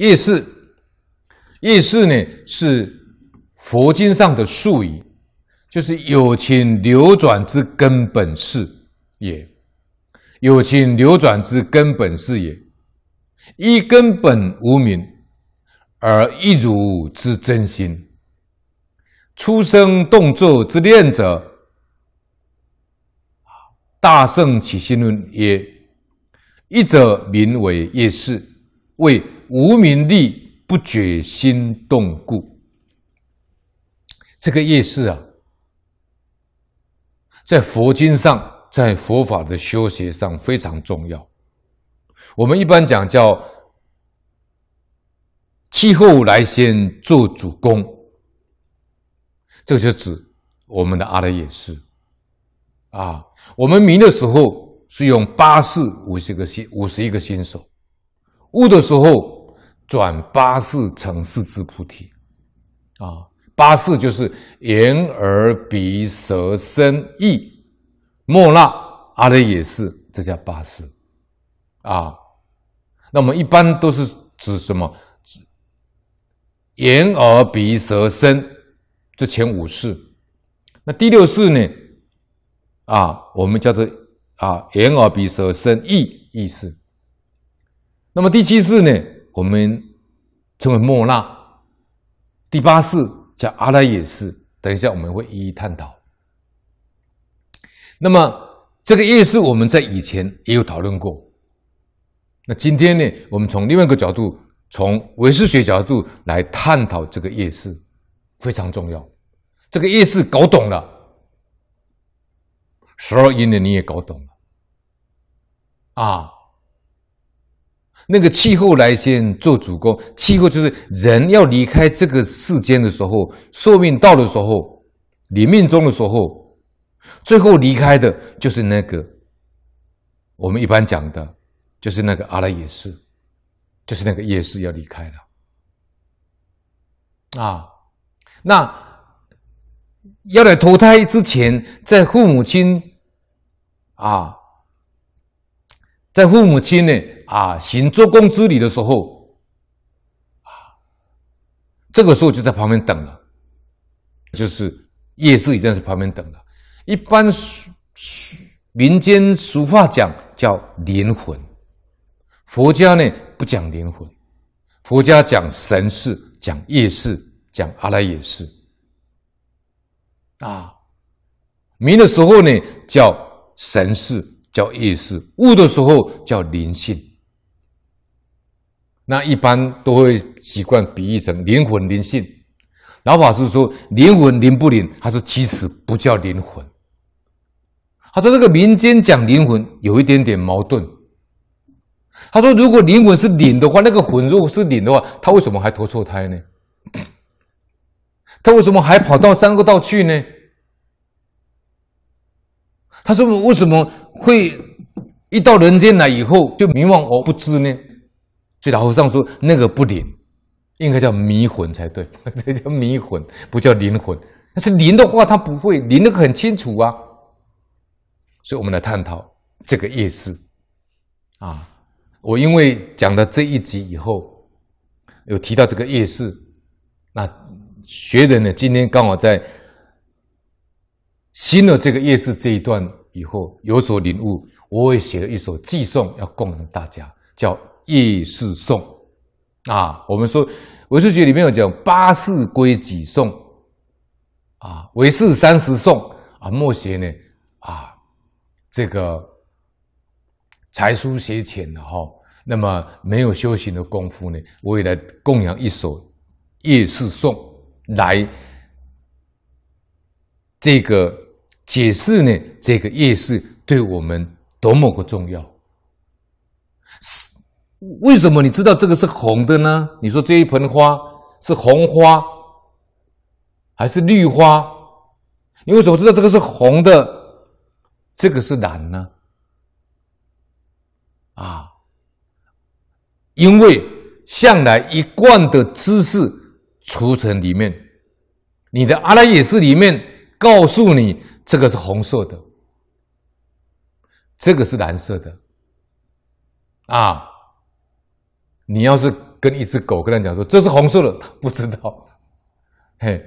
夜市夜市呢是佛经上的术语，就是有情流转之根本事也。有情流转之根本事也，一根本无名，而一如之真心。出生动作之念者，大圣起心论》也。一者名为业事，为。无名利不觉心动故，这个夜市啊，在佛经上，在佛法的修学上非常重要。我们一般讲叫“七后来先做主公，这个就指我们的阿赖耶识啊。我们明的时候是用八四五十个心五十一个心手悟的时候。转八世成四智菩提，啊，八世就是眼、耳、鼻、舌、身、意、莫那，阿赖耶是，这叫八世，啊，那我们一般都是指什么？指眼、耳、鼻、舌、身，这前五世，那第六世呢？啊，我们叫做啊，眼、耳、鼻、舌、身、意，意识。那么第七事呢？我们称为莫那第八世叫阿赖耶世，等一下我们会一一探讨。那么这个业世我们在以前也有讨论过，那今天呢，我们从另外一个角度，从唯识学角度来探讨这个业世，非常重要。这个业世搞懂了，十二因缘你也搞懂了啊。那个气候来先做主攻，气候就是人要离开这个世间的时候，寿命到的时候，临命终的时候，最后离开的就是那个。我们一般讲的，就是那个阿赖耶识，就是那个耶识要离开了。啊，那要来投胎之前，在父母亲，啊。在父母亲呢啊行做工之礼的时候，啊，这个时候就在旁边等了，就是夜市已经在旁边等了。一般俗民间俗话讲叫灵魂，佛家呢不讲灵魂，佛家讲神事，讲夜市，讲阿赖耶识。啊，明的时候呢叫神事。叫意识悟的时候叫灵性，那一般都会习惯比喻成灵魂灵性。老法师说灵魂灵不灵？他说其实不叫灵魂。他说这个民间讲灵魂有一点点矛盾。他说如果灵魂是灵的话，那个魂如果是灵的话，他为什么还投错胎呢？他为什么还跑到三个道去呢？他说：“为什么会一到人间来以后就迷惘而不知呢？”所以老和尚说：“那个不灵，应该叫迷魂才对。这叫迷魂，不叫灵魂。但是灵的话，他不会灵，的很清楚啊。”所以，我们来探讨这个夜市啊。我因为讲到这一集以后，有提到这个夜市，那学人呢，今天刚好在。新的这个夜市这一段以后有所领悟，我也写了一首寄送要供养大家，叫《夜市颂》啊。我们说，文学学里面有讲八事归己颂，啊，为事三十颂啊。默写呢，啊，这个才疏学浅的哈，那么没有修行的功夫呢，我也来供养一首《夜市颂》来，这个。解释呢？这个夜市对我们多么的重要？为什么你知道这个是红的呢？你说这一盆花是红花还是绿花？你为什么知道这个是红的，这个是蓝呢？啊，因为向来一贯的知识储存里面，你的阿赖耶识里面。告诉你，这个是红色的，这个是蓝色的。啊，你要是跟一只狗跟它讲说这是红色的，它不知道。嘿，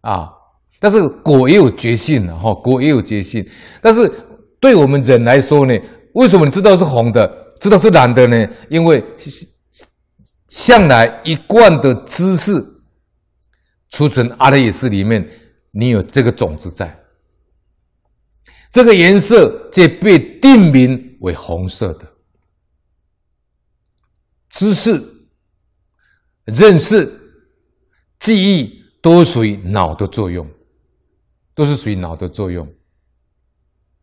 啊，但是果也有觉性的哈，果也有觉性。但是对我们人来说呢，为什么你知道是红的，知道是蓝的呢？因为向来一贯的知识。储存阿赖耶识里面，你有这个种子在，这个颜色在被定名为红色的。知识、认识、记忆，都属于脑的作用，都是属于脑的作用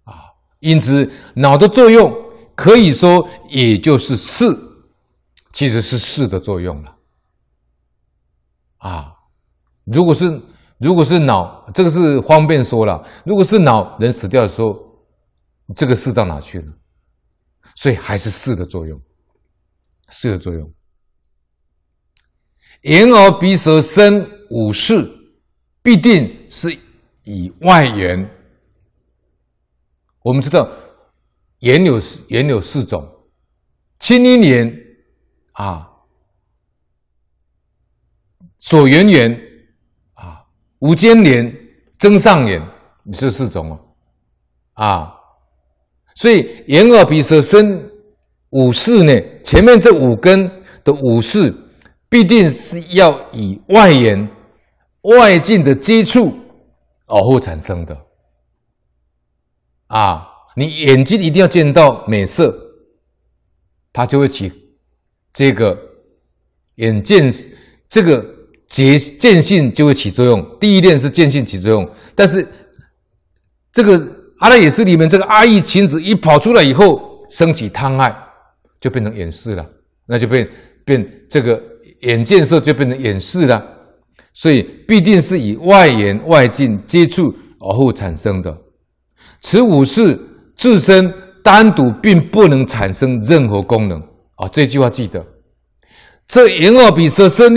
啊。因此，脑的作用可以说，也就是“四”，其实是“四”的作用了啊。如果是，如果是脑，这个是方便说了。如果是脑人死掉的时候，这个四到哪去了？所以还是四的作用，四的作用。眼耳鼻舌身五事，必定是以外缘。我们知道眼有眼有四种：青阴眼啊，左缘眼。五尖连增上眼，这四种哦，啊，所以眼、耳、鼻、舌、身五式呢，前面这五根的五式必定是要以外眼、外境的接触而后产生的。啊，你眼睛一定要见到美色，它就会起这个眼见这个。结见性就会起作用。第一点是见性起作用，但是这个阿赖耶识里面这个阿意情子一跑出来以后，升起贪爱，就变成眼识了，那就变变这个眼见色就变成眼识了。所以必定是以外缘外境接触而后产生的。此五事自身单独并不能产生任何功能啊！这句话记得。这眼耳鼻舌身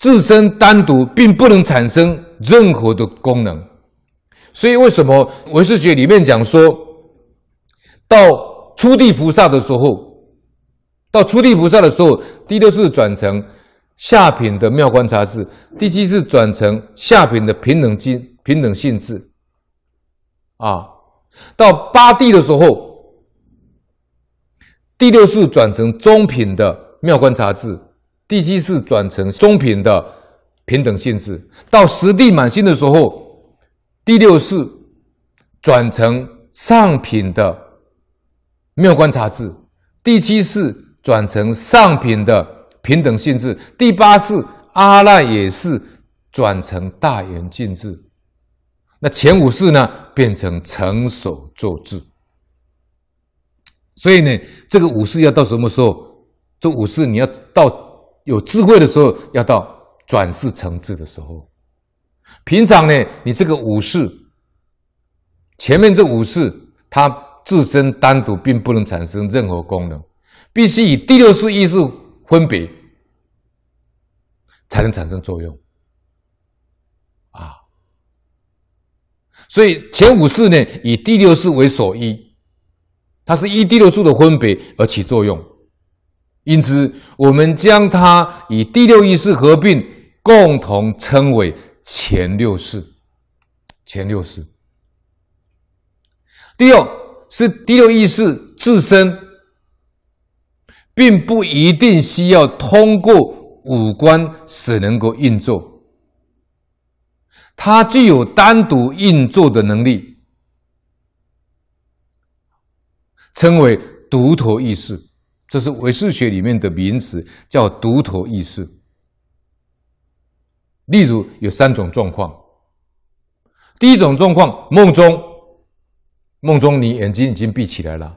自身单独并不能产生任何的功能，所以为什么唯识学里面讲说到初地菩萨的时候，到初地菩萨的时候，第六识转成下品的妙观察智，第七识转成下品的平等经，平等性质。啊，到八地的时候，第六识转成中品的妙观察智。第七是转成中品的平等性质，到十地满心的时候，第六次转成上品的妙观察智，第七次转成上品的平等性质，第八次阿赖也是转成大圆镜智，那前五次呢变成成熟作智，所以呢，这个五次要到什么时候？这五次你要到。有智慧的时候，要到转世成智的时候。平常呢，你这个五世，前面这五世，它自身单独并不能产生任何功能，必须以第六世意识分别，才能产生作用。啊，所以前五世呢，以第六世为所依，它是依第六数的分别而起作用。因此，我们将它与第六意识合并，共同称为前六识。前六识，第二是第六意识自身，并不一定需要通过五官使能够运作，它具有单独运作的能力，称为独头意识。这是唯识学里面的名词，叫独头意识。例如有三种状况：第一种状况，梦中，梦中你眼睛已经闭起来了，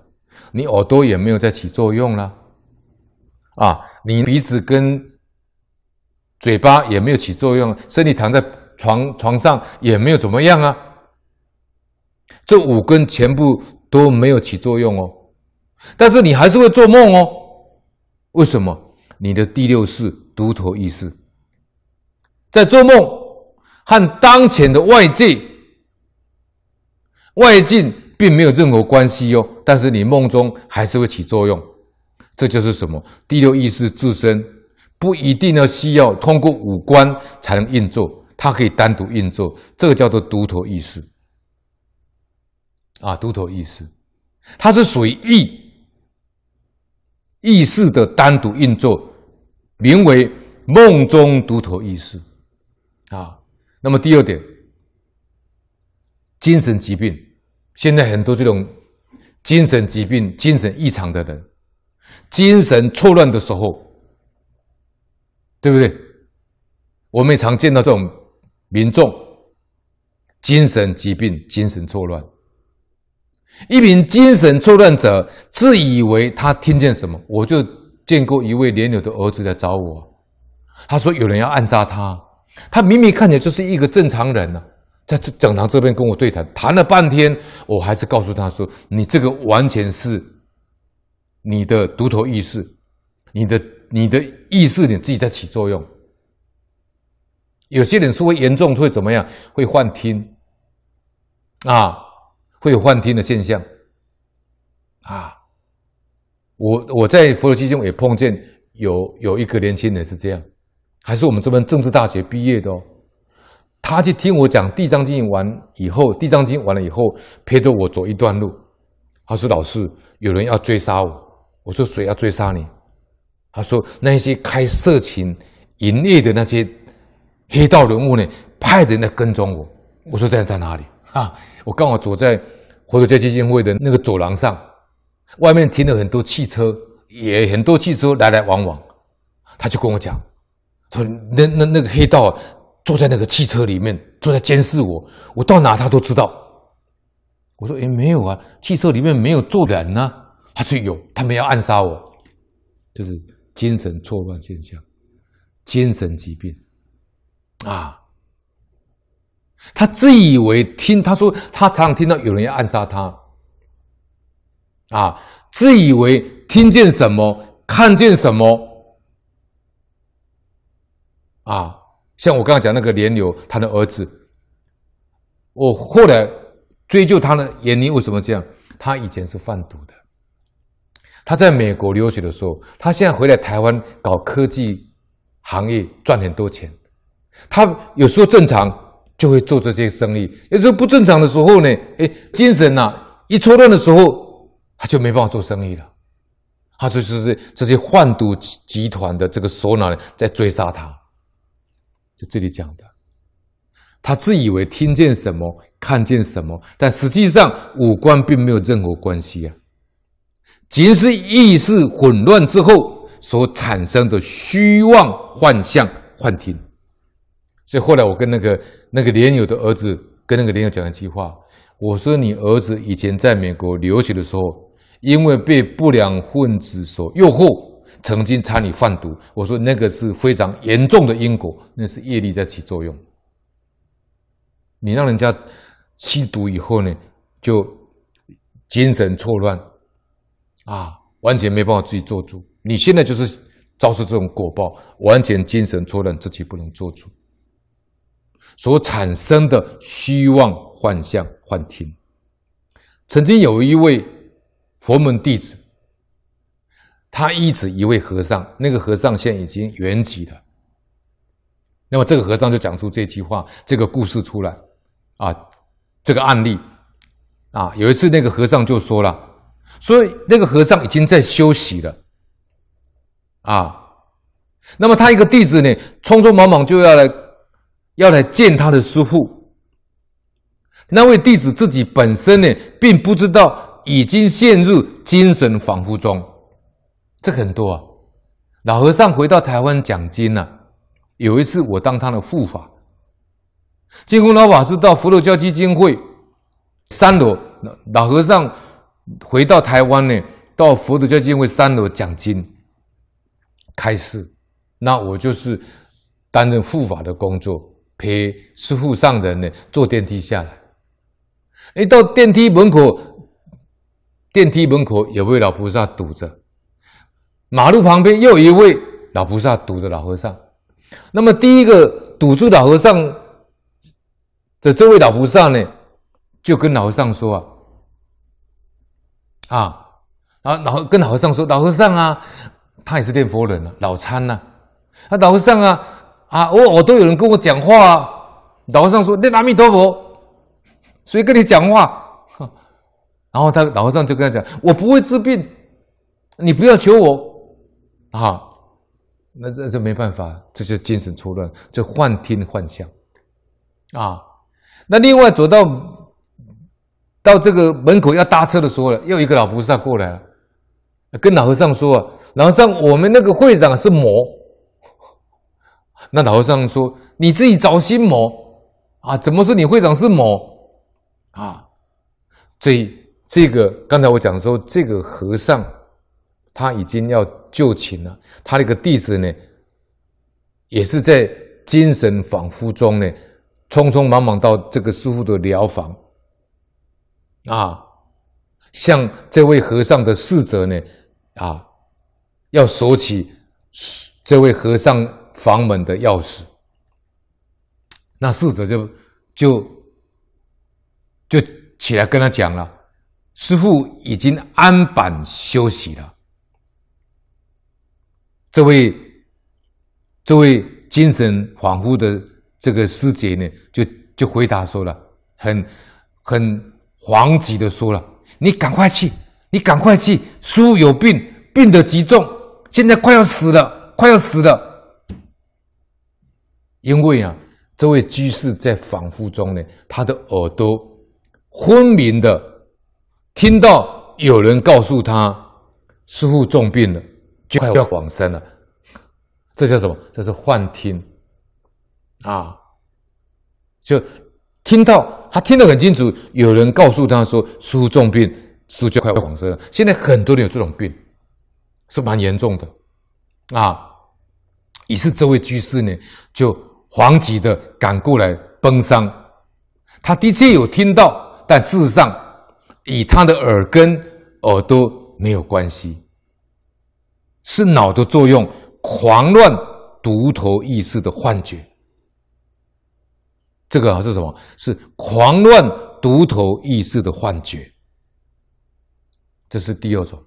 你耳朵也没有在起作用了，啊，你鼻子跟嘴巴也没有起作用，身体躺在床床上也没有怎么样啊，这五根全部都没有起作用哦。但是你还是会做梦哦，为什么？你的第六世独头意识在做梦，和当前的外界外境并没有任何关系哟。但是你梦中还是会起作用，这就是什么？第六意识自身不一定要需要通过五官才能运作，它可以单独运作，这个叫做独头意识。啊，独头意识，它是属于意。意识的单独运作，名为梦中独头意识，啊，那么第二点，精神疾病，现在很多这种精神疾病、精神异常的人，精神错乱的时候，对不对？我们也常见到这种民众，精神疾病、精神错乱。一名精神错乱者自以为他听见什么，我就见过一位年老的儿子来找我，他说有人要暗杀他，他明明看起来就是一个正常人呢，在整堂这边跟我对谈，谈了半天，我还是告诉他说，你这个完全是你的独头意识，你的你的意识你自己在起作用，有些人说会严重会怎么样，会幻听啊。会有幻听的现象，啊，我我在佛罗基中也碰见有有一个年轻人是这样，还是我们这边政治大学毕业的哦，他去听我讲《地藏经》完以后，《地藏经》完了以后，陪着我走一段路，他说：“老师，有人要追杀我。”我说：“谁要追杀你？”他说：“那些开色情营业的那些黑道人物呢，派人来跟踪我。”我说：“这样在哪里？”啊！我刚好走在头街基金会的那个走廊上，外面停了很多汽车，也很多汽车来来往往。他就跟我讲：“说那那那个黑道坐在那个汽车里面，坐在监视我，我到哪他都知道。”我说：“也没有啊，汽车里面没有坐人啊。”他说：“有，他们要暗杀我，就是精神错乱现象，精神疾病，啊。”他自以为听他说，他常常听到有人要暗杀他，啊，自以为听见什么，看见什么，啊，像我刚刚讲那个连流，他的儿子，我后来追究他的原因为什么这样，他以前是贩毒的，他在美国留学的时候，他现在回来台湾搞科技行业赚很多钱，他有时候正常。就会做这些生意。有时候不正常的时候呢，哎，精神呐一错乱的时候，他就没办法做生意了。他就是这这些贩毒集团的这个首脑呢，在追杀他。就这里讲的，他自以为听见什么看见什么，但实际上五官并没有任何关系呀，仅是意识混乱之后所产生的虚妄幻象、幻听。所以后来我跟那个。那个连友的儿子跟那个连友讲一句话：“我说你儿子以前在美国留学的时候，因为被不良分子所诱惑，曾经参与贩毒。我说那个是非常严重的因果，那是业力在起作用。你让人家吸毒以后呢，就精神错乱，啊，完全没办法自己做主。你现在就是遭受这种果报，完全精神错乱，自己不能做主。”所产生的虚妄幻象、幻听。曾经有一位佛门弟子，他一直一位和尚，那个和尚现在已经圆寂了。那么这个和尚就讲出这句话，这个故事出来啊，这个案例啊，有一次那个和尚就说了，所以那个和尚已经在休息了啊，那么他一个弟子呢，匆匆忙忙就要来。要来见他的师父。那位弟子自己本身呢，并不知道已经陷入精神恍惚中。这很多啊。老和尚回到台湾讲经啊，有一次我当他的护法。金光老法师到佛头教基金会三楼，老和尚回到台湾呢，到佛头教基金会三楼讲经开示，那我就是担任护法的工作。陪师傅上人呢，坐电梯下来。一到电梯门口，电梯门口有位老菩萨堵着，马路旁边又一位老菩萨堵着老和尚。那么第一个堵住老和尚的这位老菩萨呢，就跟老和尚说：“啊，啊老跟老和尚说，老和尚啊，他也是念佛人了，老参啊。啊老和尚啊。”啊，我我都有人跟我讲话啊！老和尚说：“那阿弥陀佛，谁跟你讲话？” 然后他老和尚就跟他讲：“我不会治病，你不要求我啊！”那这这没办法，这就精神错乱，就幻听幻象啊！那另外走到到这个门口要搭车的时候了，又一个老菩萨过来了，跟老和尚说：“老和尚，我们那个会长是魔。”那老和尚说：“你自己找心魔啊！怎么说你会长是魔啊？所以这个刚才我讲说，这个和尚他已经要就寝了，他那个弟子呢，也是在精神恍惚中呢，匆匆忙忙到这个师傅的疗房啊，向这位和尚的侍者呢，啊，要说起这位和尚。”房门的钥匙，那侍者就就就起来跟他讲了：“师傅已经安板休息了。”这位这位精神恍惚的这个师姐呢，就就回答说了，很很惶急的说了：“你赶快去，你赶快去，叔有病，病得极重，现在快要死了，快要死了。”因为啊，这位居士在恍惚中呢，他的耳朵昏迷的听到有人告诉他，师父重病了，就快要往生了。这叫什么？这是幻听啊！就听到他听得很清楚，有人告诉他说，师父重病，师傅就快要往生了。现在很多人有这种病，是蛮严重的啊。于是这位居士呢，就。惶急的赶过来奔丧，他的确有听到，但事实上，与他的耳根、耳朵没有关系，是脑的作用，狂乱独头意识的幻觉。这个是什么？是狂乱独头意识的幻觉，这是第二种。